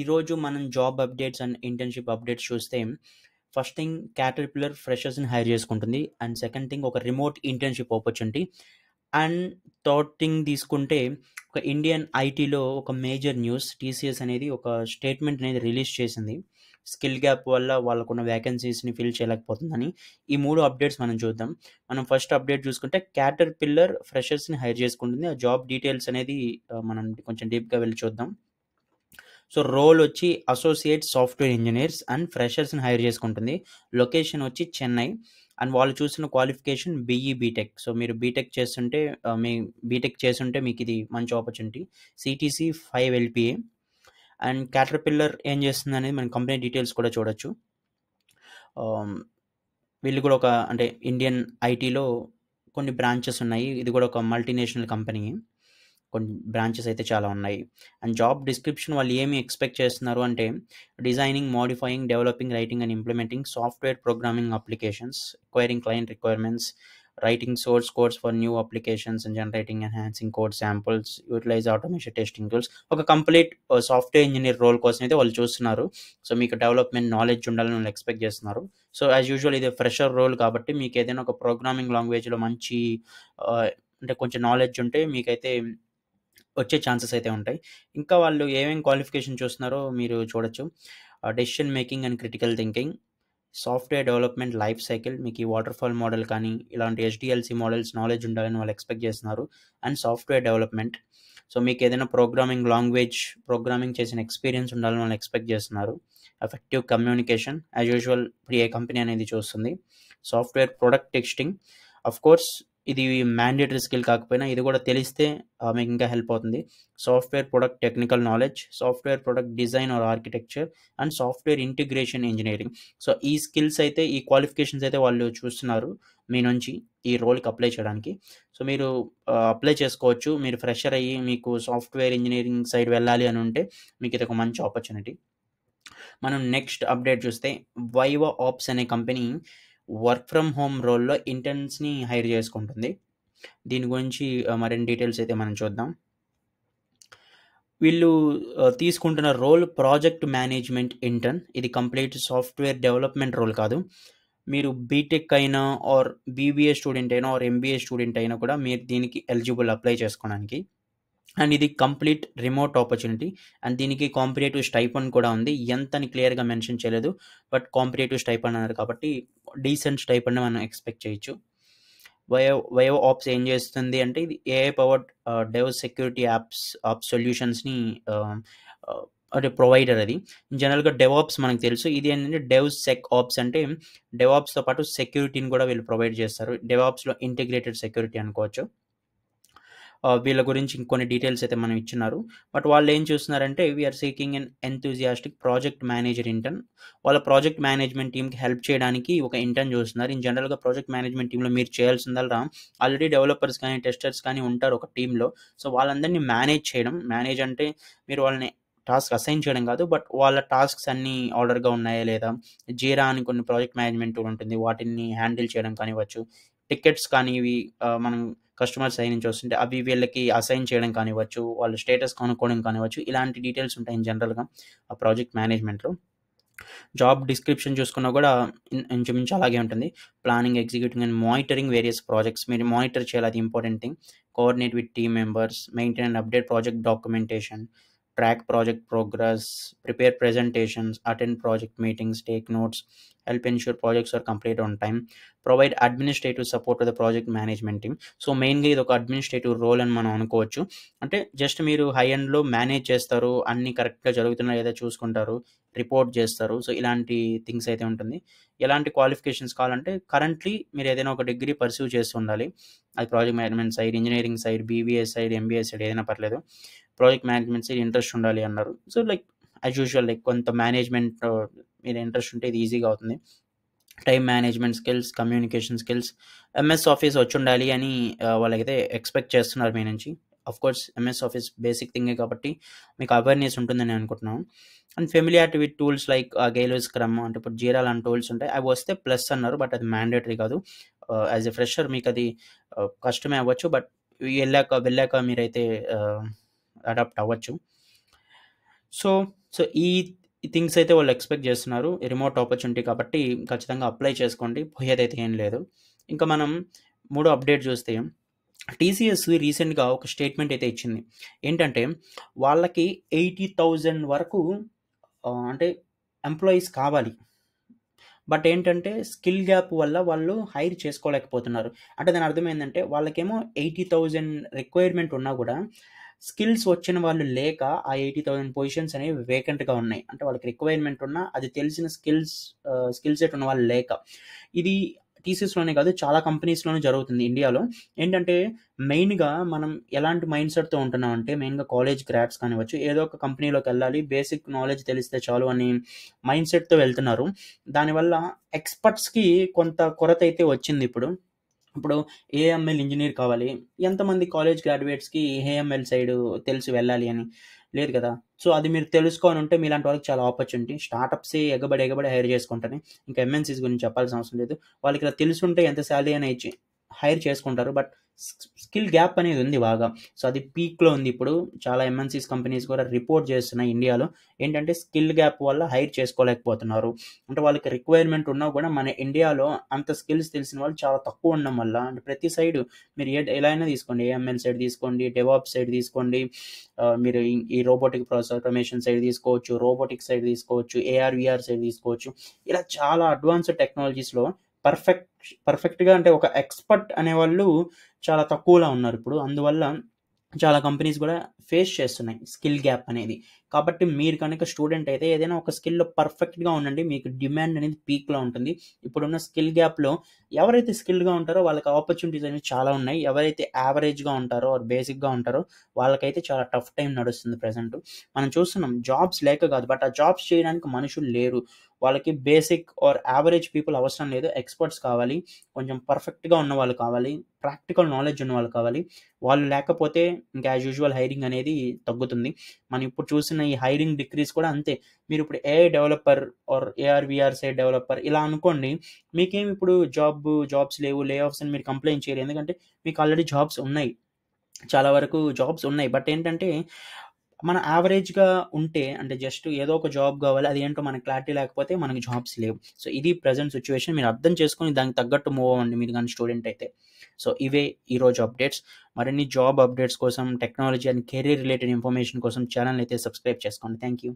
ఈరోజు మనం job updates and internship updates చూస్తే ఫస్ట్ థింగ్ పిల్లర్ ఫ్రెషర్స్ని హైర్ చేసుకుంటుంది అండ్ సెకండ్ థింగ్ ఒక remote internship opportunity and third thing తీసుకుంటే ఒక ఇండియన్ ఐటీలో ఒక మేజర్ న్యూస్ టీసీఎస్ అనేది ఒక స్టేట్మెంట్ అనేది రిలీజ్ చేసింది స్కిల్ గ్యాప్ వల్ల వాళ్ళకున్న వ్యాకెన్సీస్ని ఫిల్ చేయలేకపోతుందని ఈ మూడు అప్డేట్స్ మనం చూద్దాం మనం ఫస్ట్ అప్డేట్ చూసుకుంటే క్యాటర్ పిల్లర్ ఫ్రెషర్స్ని హైర్ చేసుకుంటుంది ఆ జాబ్ డీటెయిల్స్ అనేది మనం కొంచెం డీప్గా వెళ్ళి చూద్దాం సో రోల్ వచ్చి అసోసియేట్ సాఫ్ట్వేర్ ఇంజనీర్స్ అండ్ ఫ్రెషర్స్ని హైర్ చేసుకుంటుంది లొకేషన్ వచ్చి చెన్నై అండ్ వాళ్ళు చూసిన క్వాలిఫికేషన్ బీఈ బీటెక్ సో మీరు బీటెక్ చేస్తుంటే మీ బీటెక్ చేస్తుంటే మీకు ఇది మంచి opportunity CTC five LPA and Caterpillar ఏం చేస్తుంది అనేది మన కంపెనీ డీటెయిల్స్ కూడా చూడొచ్చు వీళ్ళు కూడా ఒక అంటే ఇండియన్ ఐటీలో కొన్ని బ్రాంచెస్ ఉన్నాయి ఇది కూడా ఒక మల్టీనేషనల్ కంపెనీ కొన్ని బ్రాంచెస్ అయితే చాలా ఉన్నాయి అండ్ జాబ్ డిస్క్రిప్షన్ వాళ్ళు ఏమి ఎక్స్పెక్ట్ చేస్తున్నారు అంటే designing modifying developing writing and implementing software programming applications requiring client requirements writing source codes for new applications and generating enhancing code samples utilize automation testing tools ఒక complete software engineer role కోసం అయితే వాళ్ళు చూస్తున్నారు so మీకు development knowledge ఉండాలని వాళ్ళు expect చేస్తున్నారు so as usual ఇది ఫ్రెషర్ రోల్ కాబట్టి మీకు ఏదైనా ఒక ప్రోగ్రామింగ్ లాంగ్వేజ్లో మంచి uh, అంటే కొంచెం నాలెడ్జ్ ఉంటే మీకైతే వచ్చే ఛాన్సెస్ అయితే ఉంటాయి ఇంకా వాళ్ళు ఏమేమి క్వాలిఫికేషన్ చూస్తున్నారో మీరు చూడొచ్చు decision making and critical thinking software development life cycle మీకు ఈ వాటర్ ఫాల్ మోడల్ కానీ ఇలాంటి హెచ్డిఎల్సి మోడల్స్ నాలెడ్జ్ ఉండాలని వాళ్ళు ఎక్స్పెక్ట్ చేస్తున్నారు అండ్ సాఫ్ట్వేర్ డెవలప్మెంట్ సో మీకు ఏదైనా ప్రోగ్రామింగ్ లాంగ్వేజ్ ప్రోగ్రామింగ్ చేసిన ఎక్స్పీరియన్స్ ఉండాలని వాళ్ళు ఎక్స్పెక్ట్ చేస్తున్నారు ఎఫెక్టివ్ కమ్యూనికేషన్ యాజ్ యూజువల్ ఇప్పుడు ఏ కంపెనీ అనేది చూస్తుంది software product testing of course ఇది మ్యాండేటరీ స్కిల్ కాకపోయినా ఇది కూడా తెలిస్తే మీకు ఇంకా హెల్ప్ అవుతుంది software product technical knowledge software product design or architecture and software integration engineering so ఈ స్కిల్స్ అయితే ఈ క్వాలిఫికేషన్స్ అయితే వాళ్ళు చూస్తున్నారు మీ నుంచి ఈ రోల్కి అప్లై చేయడానికి సో మీరు అప్లై చేసుకోవచ్చు మీరు ఫ్రెషర్ అయ్యి మీకు సాఫ్ట్వేర్ ఇంజనీరింగ్ సైడ్ వెళ్ళాలి అని ఉంటే మీకు ఇది ఒక మంచి ఆపర్చునిటీ మనం నెక్స్ట్ అప్డేట్ చూస్తే వైవా ఆప్స్ అనే కంపెనీ వర్క్ ఫ్రమ్ హోమ్ రోల్లో ఇంటర్న్స్ని హైర్ చేసుకుంటుంది దీని గురించి మరిన్ని డీటెయిల్స్ అయితే మనం చూద్దాం వీళ్ళు తీసుకుంటున్న రోల్ ప్రాజెక్ట్ మేనేజ్మెంట్ ఇంటర్న్ ఇది కంప్లీట్ సాఫ్ట్వేర్ డెవలప్మెంట్ రోల్ కాదు మీరు బీటెక్ అయినా ఆర్ బీబీఏ స్టూడెంట్ అయినా ఆర్ ఎంబీఏ స్టూడెంట్ అయినా కూడా మీరు దీనికి ఎలిజిబుల్ అప్లై చేసుకోవడానికి అండ్ ఇది కంప్లీట్ రిమోట్ ఆపర్చునిటీ అండ్ దీనికి కాంపిటేటివ్ స్టైపన్ కూడా ఉంది ఎంత అని క్లియర్గా మెన్షన్ చేయలేదు బట్ కాంపిటేటివ్ స్టైపన్ అన్నారు కాబట్టి డీసెంట్ స్టైపన్ మనం ఎక్స్పెక్ట్ చేయొచ్చు వయో వయో ఆప్స్ ఏం చేస్తుంది అంటే ఇది AI powered dev security apps app సొల్యూషన్స్ని అంటే ప్రొవైడర్ అది జనరల్గా డెవాప్స్ మనకు తెలుసు ఇది ఏంటంటే డెవ్ సెక్ ఆప్స్ అంటే డెవాప్స్తో పాటు సెక్యూరిటీని కూడా వీళ్ళు ప్రొవైడ్ చేస్తారు డెవాప్స్లో ఇంటిగ్రేటెడ్ సెక్యూరిటీ అనుకోవచ్చు వీళ్ళ గురించి ఇంకొన్ని డీటెయిల్స్ అయితే మనం ఇచ్చినారు బట్ వాళ్ళు ఏం చూస్తున్నారంటే we're seeking an enthusiastic project manager intern వాళ్ళ ప్రాజెక్ట్ మేనేజ్మెంట్ టీమ్కి హెల్ప్ చేయడానికి ఒక ఇంటర్న్ చూస్తున్నారు ఇన్ జనరల్గా ప్రాజెక్ట్ మేనేజ్మెంట్ టీంలో మీరు చేయాల్సిందల్లా ఆల్రెడీ డెవలపర్స్ కానీ టెస్టర్స్ కానీ ఉంటారు ఒక టీంలో సో వాళ్ళందరినీ మేనేజ్ చేయడం మేనేజ్ అంటే మీరు వాళ్ళని టాస్క్ అసైన్ చేయడం కాదు బట్ వాళ్ళ టాస్క్స్ అన్నీ ఆర్డర్గా ఉన్నాయా లేదా జీరా అని కొన్ని ప్రాజెక్ట్ మేనేజ్మెంట్ ఉంటుంది వాటిని హ్యాండిల్ చేయడం కానివ్వచ్చు టికెట్స్ కానీ ఇవి మనం కస్టమర్స్ సైన్ నుంచి వస్తుంటే అవి వీళ్ళకి అసైన్ చేయడం కానివ్వచ్చు వాళ్ళ స్టేటస్ కనుక్కోవడం కానివ్వచ్చు ఇలాంటి డీటెయిల్స్ ఉంటాయి జనరల్గా ఆ ప్రాజెక్ట్ మేనేజ్మెంట్లో జాబ్ డిస్క్రిప్షన్ చూసుకున్నా కూడా ఇంచుమించు అలాగే ఉంటుంది planning executing and monitoring various projects మీరు మానిటర్ చేయాలి అది important thing coordinate with team members maintain and update project documentation track project progress prepare presentations attend project meetings take notes help ensure projects are complete on time provide administrative support to the project management so మెయిన్గా ఇది ఒక administrative role అని మనం అనుకోవచ్చు అంటే just మీరు high ఎండ్లో manage చేస్తారు అన్ని కరెక్ట్గా జరుగుతున్నాయో లేదా చూసుకుంటారు రిపోర్ట్ చేస్తారు సో ఇలాంటి థింగ్స్ అయితే ఉంటుంది ఎలాంటి క్వాలిఫికేషన్స్ కావాలంటే కరెంట్లీ మీరు ఏదైనా ఒక డిగ్రీ పర్సీవ్ చేస్తుండాలి అది project management side engineering side BBS side MBS side ఏదైనా పర్లేదు ప్రాజెక్ట్ మేనేజ్మెంట్ సైడ్ ఇంట్రెస్ట్ ఉండాలి అన్నారు so like as usual like కొంత మేనేజ్మెంట్ మీద ఇంట్రెస్ట్ ఉంటే ఇది ఈజీగా అవుతుంది time management skills communication skills MS Office వచ్చి ఉండాలి అని వాళ్ళకైతే ఎక్స్పెక్ట్ చేస్తున్నారు మీ నుంచి of course MS Office basic థింగే కాబట్టి మీకు అవేర్నెస్ ఉంటుందని అనుకుంటున్నాను and familiarity with tools like గైలోస్ క్రమ్ అంటే ఇప్పుడు జీరా లాంటి టూల్స్ ఉంటాయి అవి వస్తే ప్లస్ అన్నారు బట్ అది మ్యాండేటరీ కాదు యాజ్ ఎ ఫ్రెషర్ మీకు అది కష్టమే అవ్వచ్చు బట్ వెళ్ళాక వెళ్ళాక మీరైతే అడాప్ట్ అవ్వచ్చు సో సో ఈ థింగ్స్ అయితే వాళ్ళు ఎక్స్పెక్ట్ చేస్తున్నారు రిమోట్ ఆపర్చునిటీ కాబట్టి ఖచ్చితంగా అప్లై చేసుకోండి పోయేదైతే ఏం లేదు ఇంకా మనం మూడో అప్డేట్ చూస్తే టీసీఎస్ రీసెంట్గా ఒక స్టేట్మెంట్ అయితే ఇచ్చింది ఏంటంటే వాళ్ళకి ఎయిటీ థౌజండ్ వరకు అంటే ఎంప్లాయీస్ కావాలి బట్ ఏంటంటే స్కిల్ గ్యాప్ వల్ల వాళ్ళు హైర్ చేసుకోలేకపోతున్నారు అంటే దాని అర్థం ఏంటంటే వాళ్ళకేమో ఎయిటీ థౌజండ్ రిక్వైర్మెంట్ ఉన్నా కూడా స్కిల్స్ వచ్చిన వాళ్ళు లేక ఆ ఎయిటీ థౌసండ్ పొజిషన్స్ అనేవి వేకెంట్గా ఉన్నాయి అంటే వాళ్ళకి రిక్వైర్మెంట్ ఉన్నా అది తెలిసిన స్కిల్స్ స్కిల్ సెట్ ఉన్న వాళ్ళు లేక ఇది టీసీస్లోనే కాదు చాలా కంపెనీస్లోనే జరుగుతుంది ఇండియాలో ఏంటంటే మెయిన్గా మనం ఎలాంటి మైండ్ సెట్తో ఉంటున్నాం అంటే మెయిన్గా కాలేజ్ గ్రాడ్స్ కానివచ్చు ఏదో ఒక కంపెనీలోకి వెళ్ళాలి బేసిక్ నాలెడ్జ్ తెలిస్తే చాలు అని మైండ్ సెట్తో వెళ్తున్నారు దానివల్ల ఎక్స్పర్ట్స్కి కొంత కొరత అయితే వచ్చింది ఇప్పుడు ఇప్పుడు ఏఎంఎల్ ఇంజనీర్ కావాలి ఎంతమంది కాలేజ్ గ్రాడ్యుయేట్స్కి ఏఎంఎల్ సైడ్ తెలిసి వెళ్ళాలి అని లేదు కదా సో అది మీరు తెలుసుకొని ఉంటే మీలాంటి వాళ్ళకి చాలా ఆపర్చునిటీ స్టార్టప్సే ఎగబడి ఎగబడి హైర్ చేసుకుంటారు ఇంకా ఎంఎన్సీస్ గురించి చెప్పాల్సిన అవసరం లేదు వాళ్ళకి ఇలా తెలుసుంటే ఎంత శాలరీ అయినా ఇచ్చి హైర్ చేసుకుంటారు బట్ స్కిల్ గ్యాప్ అనేది ఉంది బాగా సో అది పీక్లో ఉంది ఇప్పుడు చాలా ఎంఎన్సీస్ కంపెనీస్ కూడా రిపోర్ట్ చేస్తున్నాయి ఇండియాలో ఏంటంటే స్కిల్ గ్యాప్ వల్ల హైర్ చేసుకోలేకపోతున్నారు అంటే వాళ్ళకి రిక్వైర్మెంట్ ఉన్నా కూడా మన ఇండియాలో అంత స్కిల్స్ తెలిసిన వాళ్ళు చాలా తక్కువ ఉండడం వల్ల అంటే ప్రతి సైడ్ మీరు ఏ ఎలా అయినా తీసుకోండి ఏఎంఎల్ సైడ్ తీసుకోండి డెవాప్ సైడ్ తీసుకోండి మీరు ఈ రోబోటిక్ ప్రాసెస్ ఆటోమేషన్ సైడ్ తీసుకోవచ్చు రోబోటిక్ సైడ్ తీసుకోవచ్చు ఏఆర్ విఆర్ సైడ్ తీసుకోవచ్చు ఇలా చాలా అడ్వాన్స్డ్ టెక్నాలజీస్లో పర్ఫెక్ట్ పర్ఫెక్ట్గా అంటే ఒక ఎక్స్పర్ట్ అనేవాళ్ళు చాలా తక్కువలా ఉన్నారు ఇప్పుడు అందువల్ల చాలా కంపెనీస్ కూడా ఫేస్ చేస్తున్నాయి స్కిల్ గ్యాప్ అనేది కాబట్టి మీరు కనుక స్టూడెంట్ అయితే ఏదైనా ఒక స్కిల్లో పర్ఫెక్ట్గా ఉండండి మీకు డిమాండ్ అనేది పీక్లో ఉంటుంది ఇప్పుడున్న స్కిల్ గ్యాప్లో ఎవరైతే స్కిల్గా ఉంటారో వాళ్ళకి ఆపర్చునిటీస్ అనేవి చాలా ఉన్నాయి ఎవరైతే యావరేజ్గా ఉంటారో ఆర్ బేసిక్గా ఉంటారో వాళ్ళకైతే చాలా టఫ్ టైం నడుస్తుంది ప్రజెంట్ మనం చూస్తున్నాం జాబ్స్ లేక కాదు బట్ ఆ జాబ్స్ చేయడానికి మనుషులు లేరు వాళ్ళకి బేసిక్ ఆర్ యావరేజ్ పీపుల్ అవసరం లేదు ఎక్స్పర్ట్స్ కావాలి కొంచెం పర్ఫెక్ట్గా ఉన్న వాళ్ళు కావాలి ప్రాక్టికల్ నాలెడ్జ్ ఉన్న వాళ్ళు కావాలి వాళ్ళు లేకపోతే ఇంకా యాజ్ యూజువల్ హైరింగ్ అని అనేది తగ్గుతుంది మనం ఇప్పుడు చూసిన ఈ హైరింగ్ డిక్రీస్ కూడా అంతే మీరు ఇప్పుడు AI developer or AR side developer ఇలా అనుకోండి మీకేం ఇప్పుడు జాబ్ జాబ్స్ లేవు లే ఆఫ్స్ అని మీరు కంప్లైంట్ చేయరు ఎందుకంటే మీకు ఆల్రెడీ జాబ్స్ ఉన్నాయి చాలా వరకు జాబ్స్ ఉన్నాయి బట్ ఏంటంటే మన యావరేజ్గా ఉంటే అంటే జస్ట్ ఏదో ఒక జాబ్ కావాలి అది ఏంటో మనకు క్లారిటీ లేకపోతే మనకి జాబ్స్ లేవు సో ఇది ప్రజెంట్ సిచ్యువేషన్ మీరు అర్థం చేసుకొని దానికి తగ్గట్టు మూవ్ అవ్వండి మీరు కానీ స్టూడెంట్ అయితే సో ఇవే ఈరోజు అప్డేట్స్ మరిన్ని జాబ్ అప్డేట్స్ కోసం technology and career related information కోసం ఛానల్ అయితే సబ్స్క్రైబ్ చేసుకోండి థ్యాంక్ యూ